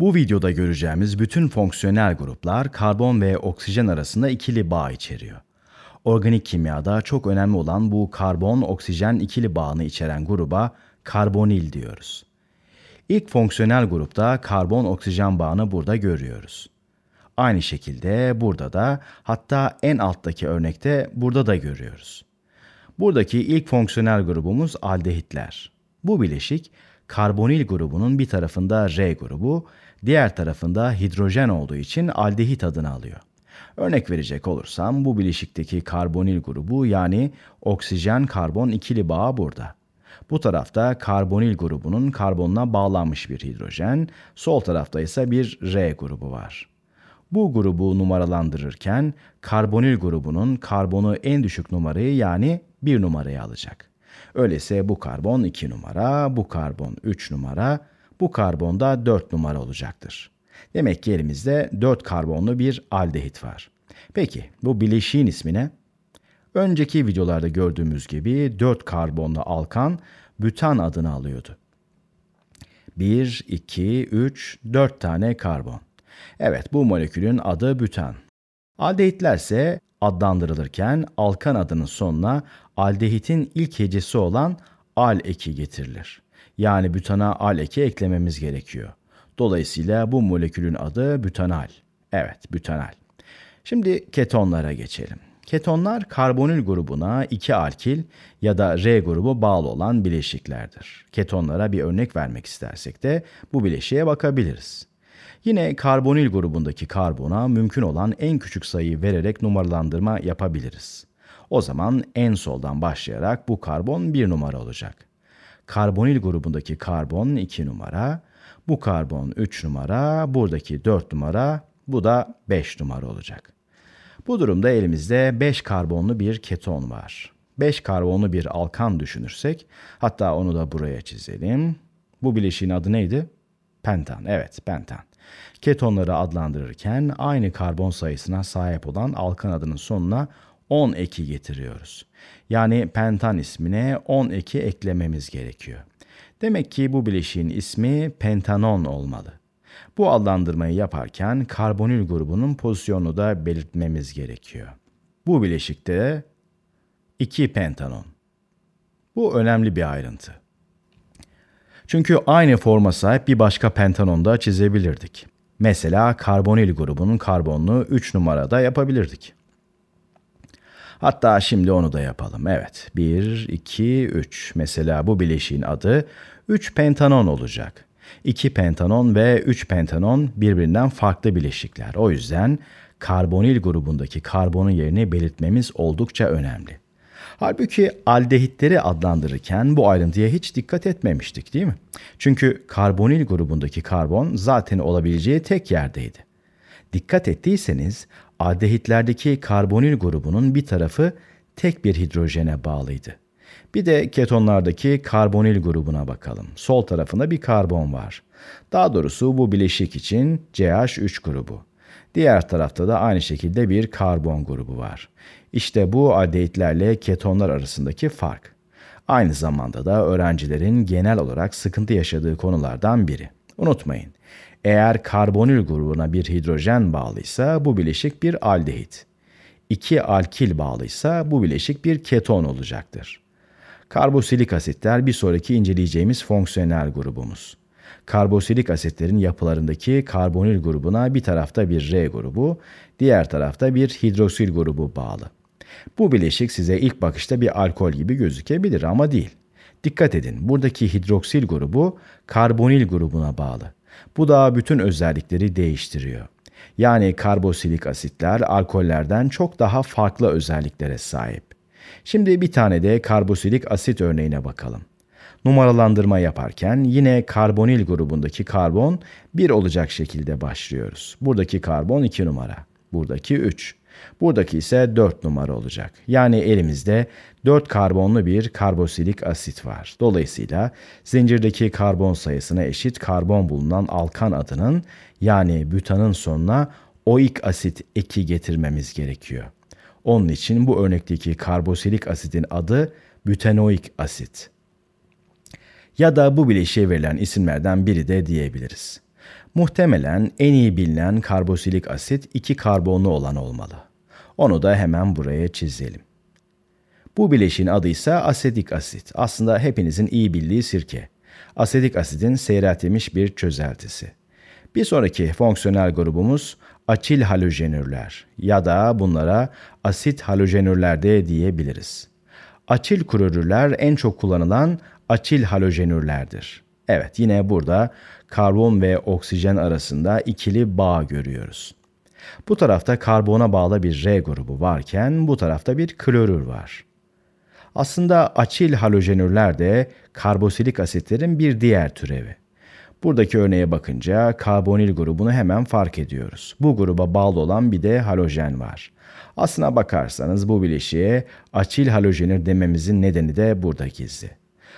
Bu videoda göreceğimiz bütün fonksiyonel gruplar karbon ve oksijen arasında ikili bağ içeriyor. Organik kimyada çok önemli olan bu karbon-oksijen ikili bağını içeren gruba karbonil diyoruz. İlk fonksiyonel grupta karbon-oksijen bağını burada görüyoruz. Aynı şekilde burada da hatta en alttaki örnekte burada da görüyoruz. Buradaki ilk fonksiyonel grubumuz aldehitler. Bu bileşik karbonil grubunun bir tarafında R grubu, diğer tarafında hidrojen olduğu için aldehit adını alıyor. Örnek verecek olursam bu bileşikteki karbonil grubu yani oksijen karbon ikili bağı burada. Bu tarafta karbonil grubunun karbonuna bağlanmış bir hidrojen, sol tarafta ise bir R grubu var. Bu grubu numaralandırırken karbonil grubunun karbonu en düşük numarayı yani 1 numarayı alacak. Öyleyse bu karbon 2 numara, bu karbon 3 numara, bu karbon da 4 numara olacaktır. Demek ki elimizde 4 karbonlu bir aldehit var. Peki bu bileşiğin ismi ne? Önceki videolarda gördüğümüz gibi 4 karbonlu alkan bütan adını alıyordu. 1, 2, 3, 4 tane karbon. Evet bu molekülün adı bütan. Aldehitlerse adlandırılırken alkan adının sonuna aldehitin ilk hecesi olan al eki getirilir. Yani butana al eki eklememiz gerekiyor. Dolayısıyla bu molekülün adı butanal. Evet, butanal. Şimdi ketonlara geçelim. Ketonlar karbonil grubuna iki alkil ya da R grubu bağlı olan bileşiklerdir. Ketonlara bir örnek vermek istersek de bu bileşiğe bakabiliriz. Yine karbonil grubundaki karbona mümkün olan en küçük sayıyı vererek numaralandırma yapabiliriz. O zaman en soldan başlayarak bu karbon 1 numara olacak. Karbonil grubundaki karbon 2 numara, bu karbon 3 numara, buradaki 4 numara, bu da 5 numara olacak. Bu durumda elimizde 5 karbonlu bir keton var. 5 karbonlu bir alkan düşünürsek, hatta onu da buraya çizelim. Bu bileşiğin adı neydi? Pentan. Evet, pentan. Ketonları adlandırırken aynı karbon sayısına sahip olan alkan adının sonuna 10 eki getiriyoruz. Yani pentan ismine 10 eki eklememiz gerekiyor. Demek ki bu bileşiğin ismi pentanon olmalı. Bu adlandırmayı yaparken karbonil grubunun pozisyonunu da belirtmemiz gerekiyor. Bu bileşikte 2 pentanon. Bu önemli bir ayrıntı. Çünkü aynı forma sahip bir başka pentanon da çizebilirdik. Mesela karbonil grubunun karbonlu 3 numarada yapabilirdik. Hatta şimdi onu da yapalım. Evet. 1, 2, 3. Mesela bu bileşiğin adı 3 pentanon olacak. 2 pentanon ve 3 pentanon birbirinden farklı bileşikler. O yüzden karbonil grubundaki karbonun yerini belirtmemiz oldukça önemli. Halbuki aldehitleri adlandırırken bu ayrıntıya hiç dikkat etmemiştik değil mi? Çünkü karbonil grubundaki karbon zaten olabileceği tek yerdeydi. Dikkat ettiyseniz aldehitlerdeki karbonil grubunun bir tarafı tek bir hidrojene bağlıydı. Bir de ketonlardaki karbonil grubuna bakalım. Sol tarafında bir karbon var. Daha doğrusu bu bileşik için CH3 grubu. Diğer tarafta da aynı şekilde bir karbon grubu var. İşte bu aldehitlerle ketonlar arasındaki fark. Aynı zamanda da öğrencilerin genel olarak sıkıntı yaşadığı konulardan biri. Unutmayın, eğer karbonil grubuna bir hidrojen bağlıysa bu bileşik bir aldehit. İki alkil bağlıysa bu bileşik bir keton olacaktır. Karbosilik asitler bir sonraki inceleyeceğimiz fonksiyonel grubumuz. Karbosilik asitlerin yapılarındaki karbonil grubuna bir tarafta bir R grubu, diğer tarafta bir hidrosil grubu bağlı. Bu bileşik size ilk bakışta bir alkol gibi gözükebilir ama değil. Dikkat edin buradaki hidroksil grubu karbonil grubuna bağlı. Bu da bütün özellikleri değiştiriyor. Yani karbosilik asitler alkollerden çok daha farklı özelliklere sahip. Şimdi bir tane de karbosilik asit örneğine bakalım. Numaralandırma yaparken yine karbonil grubundaki karbon 1 olacak şekilde başlıyoruz. Buradaki karbon 2 numara, buradaki 3. Buradaki ise 4 numara olacak. Yani elimizde 4 karbonlu bir karbosilik asit var. Dolayısıyla zincirdeki karbon sayısına eşit karbon bulunan alkan adının yani bütanın sonuna oik asit eki getirmemiz gerekiyor. Onun için bu örnekteki karbosilik asidin adı butanoik asit. Ya da bu bileşiğe verilen isimlerden biri de diyebiliriz. Muhtemelen en iyi bilinen karbosilik asit iki karbonlu olan olmalı. Onu da hemen buraya çizelim. Bu bileşin adı ise asetik asit. Aslında hepinizin iyi bildiği sirke. Asetik asidin seyreltilmiş bir çözeltisi. Bir sonraki fonksiyonel grubumuz atil halojenürler ya da bunlara asit halojenürler de diyebiliriz. Atil klorürler en çok kullanılan atil halojenürlerdir. Evet yine burada karbon ve oksijen arasında ikili bağ görüyoruz. Bu tarafta karbona bağlı bir R grubu varken bu tarafta bir klorür var. Aslında açil halojenürler de karbosilik asitlerin bir diğer türevi. Buradaki örneğe bakınca karbonil grubunu hemen fark ediyoruz. Bu gruba bağlı olan bir de halojen var. Aslına bakarsanız bu bileşiğe açil halojenür dememizin nedeni de burada gizli.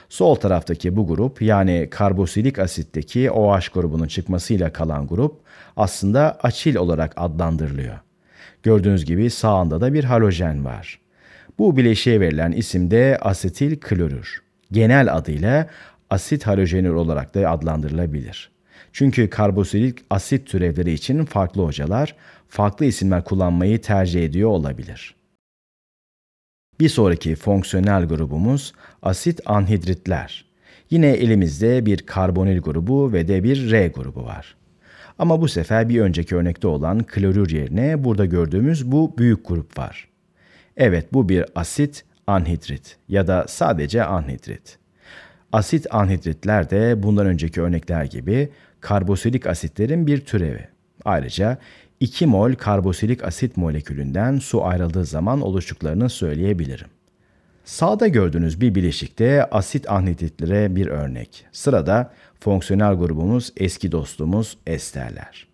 Sol taraftaki bu grup yani karbosilik asitteki OH grubunun çıkmasıyla kalan grup aslında açil olarak adlandırılıyor. Gördüğünüz gibi sağında da bir halojen var. Bu bileşiğe verilen isim de asetil klorür. Genel adıyla asit halojenür olarak da adlandırılabilir. Çünkü karbosilik asit türevleri için farklı hocalar farklı isimler kullanmayı tercih ediyor olabilir.'' Bir sonraki fonksiyonel grubumuz asit anhidritler. Yine elimizde bir karbonil grubu ve de bir R grubu var. Ama bu sefer bir önceki örnekte olan klorür yerine burada gördüğümüz bu büyük grup var. Evet bu bir asit anhidrit ya da sadece anhidrit. Asit anhidritler de bundan önceki örnekler gibi karbosilik asitlerin bir türevi. Ayrıca 2 mol karbosilik asit molekülünden su ayrıldığı zaman oluştuklarını söyleyebilirim. Sağda gördüğünüz bir bileşikte asit anhidritlere bir örnek. Sırada fonksiyonel grubumuz eski dostumuz esterler.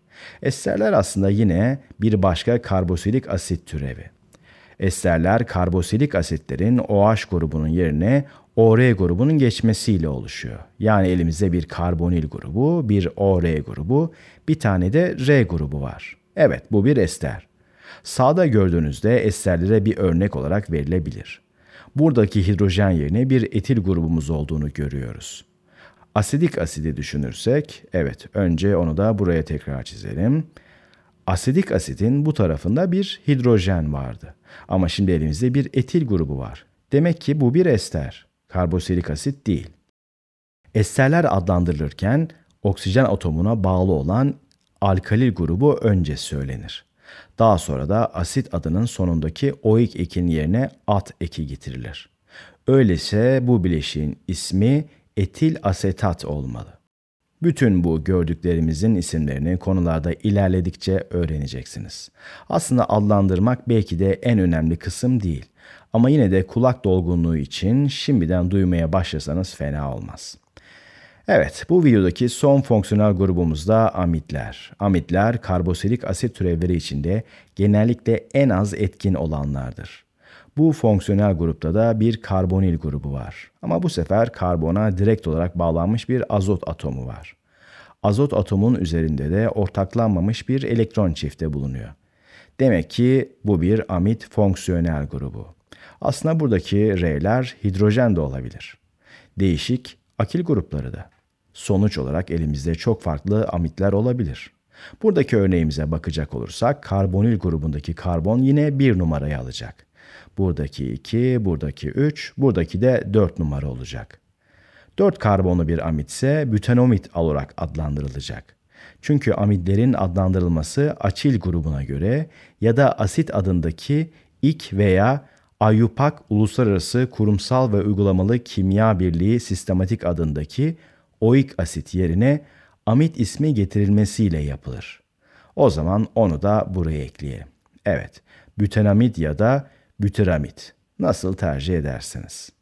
Esterler aslında yine bir başka karbosilik asit türevi. Esterler karbosilik asitlerin OH grubunun yerine OR grubunun geçmesiyle oluşuyor. Yani elimizde bir karbonil grubu, bir OR grubu, bir tane de R grubu var. Evet bu bir ester. Sağda gördüğünüzde esterlere bir örnek olarak verilebilir. Buradaki hidrojen yerine bir etil grubumuz olduğunu görüyoruz. Asidik asidi düşünürsek, evet önce onu da buraya tekrar çizelim. Asidik asidin bu tarafında bir hidrojen vardı. Ama şimdi elimizde bir etil grubu var. Demek ki bu bir ester, karbosilik asit değil. Esterler adlandırılırken oksijen atomuna bağlı olan alkalil grubu önce söylenir. Daha sonra da asit adının sonundaki oik ekin yerine at eki getirilir. Öyleyse bu bileşiğin ismi etil asetat olmalı. Bütün bu gördüklerimizin isimlerini konularda ilerledikçe öğreneceksiniz. Aslında adlandırmak belki de en önemli kısım değil. Ama yine de kulak dolgunluğu için şimdiden duymaya başlasanız fena olmaz.'' Evet, bu videodaki son fonksiyonel grubumuz da amitler. Amitler karboksilik asit türevleri içinde genellikle en az etkin olanlardır. Bu fonksiyonel grupta da bir karbonil grubu var. Ama bu sefer karbona direkt olarak bağlanmış bir azot atomu var. Azot atomun üzerinde de ortaklanmamış bir elektron çifte bulunuyor. Demek ki bu bir amit fonksiyonel grubu. Aslında buradaki R'ler hidrojen de olabilir. Değişik akil grupları da. Sonuç olarak elimizde çok farklı amitler olabilir. Buradaki örneğimize bakacak olursak karbonil grubundaki karbon yine bir numarayı alacak. Buradaki 2, buradaki 3, buradaki de 4 numara olacak. 4 karbonlu bir amit ise bütenomit olarak adlandırılacak. Çünkü amidlerin adlandırılması açil grubuna göre ya da asit adındaki İK veya IUPAC Uluslararası Kurumsal ve Uygulamalı Kimya Birliği Sistematik adındaki oik asit yerine amit ismi getirilmesiyle yapılır. O zaman onu da buraya ekleyelim. Evet, bütenamid ya da bütiramid. Nasıl tercih edersiniz?